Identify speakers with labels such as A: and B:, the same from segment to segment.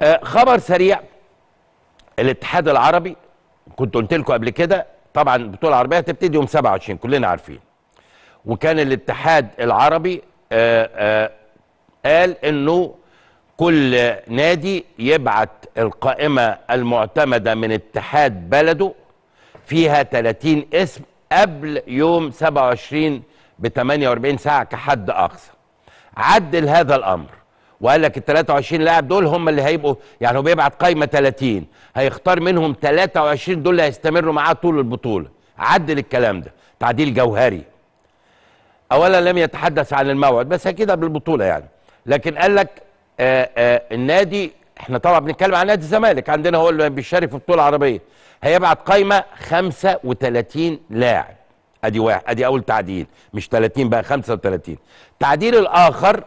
A: آه، خبر سريع الاتحاد العربي كنت قلت لكم قبل كده طبعا البطوله العربيه هتبتدي يوم 27 كلنا عارفين وكان الاتحاد العربي آه، آه، قال انه كل نادي يبعت القائمه المعتمده من اتحاد بلده فيها 30 اسم قبل يوم 27 ب 48 ساعه كحد اقصى عدل هذا الامر وقال لك ال 23 لاعب دول هم اللي هيبقوا يعني هو بيبعت قايمه 30 هيختار منهم 23 دول اللي هيستمروا معاه طول البطوله عدل الكلام ده تعديل جوهري اولا لم يتحدث عن الموعد بس اكيد قبل البطوله يعني لكن قال لك آآ آه، آآ آه، النادي احنا طبعا بنتكلم عن نادي الزمالك عندنا هو اللي بيشارك في البطوله العربيه هيبعت قايمه 35 لاعب ادي واحد ادي اول تعديل مش 30 بقى 35 التعديل الاخر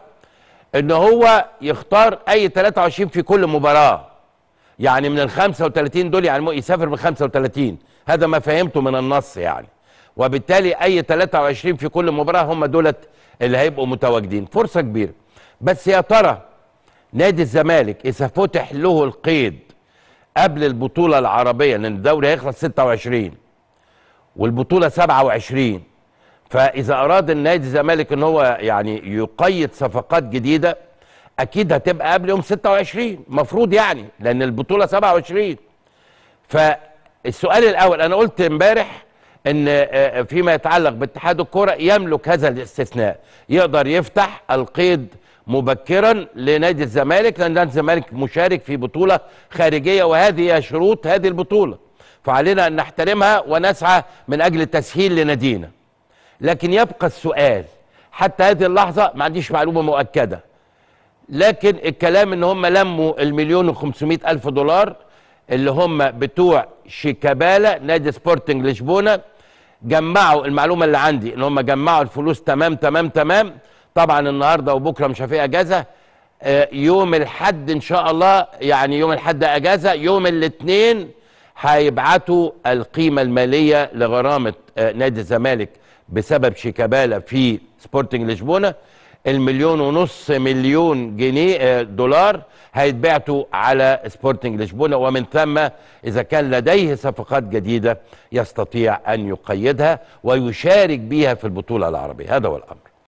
A: ان هو يختار اي 23 في كل مباراه يعني من ال 35 دول يعني يسافر من 35 هذا ما فهمته من النص يعني وبالتالي اي 23 في كل مباراه هم دولت اللي هيبقوا متواجدين فرصه كبيره بس يا ترى نادي الزمالك اذا فتح له القيد قبل البطوله العربيه لان الدوري هيخلص 26 والبطوله 27 فاذا اراد النادي الزمالك ان هو يعني يقيد صفقات جديده اكيد هتبقى قبل يوم 26 مفروض يعني لان البطوله 27 فالسؤال الاول انا قلت امبارح ان آه، آه، فيما يتعلق باتحاد الكره يملك هذا الاستثناء يقدر يفتح القيد مبكرا لنادي الزمالك لان نادي الزمالك مشارك في بطوله خارجيه وهذه شروط هذه البطوله فعلينا ان نحترمها ونسعى من اجل تسهيل لنادينا لكن يبقى السؤال حتى هذه اللحظة ما عنديش معلومة مؤكدة لكن الكلام ان هم لموا المليون وخمسمائة الف دولار اللي هم بتوع شيكابالا نادي سبورتنج لشبونة جمعوا المعلومة اللي عندي ان هم جمعوا الفلوس تمام تمام تمام طبعا النهاردة وبكرة مش هفيه اجازة آه، يوم الحد ان شاء الله يعني يوم الحد اجازة يوم الاثنين هيبعتوا القيمة المالية لغرامة آه، نادي الزمالك بسبب شيكابالا في سبورتنج لشبونه المليون ونص مليون جنيه آه، دولار هيتبعتوا على سبورتنج لشبونه ومن ثم اذا كان لديه صفقات جديده يستطيع ان يقيدها ويشارك بها في البطوله العربيه هذا هو الامر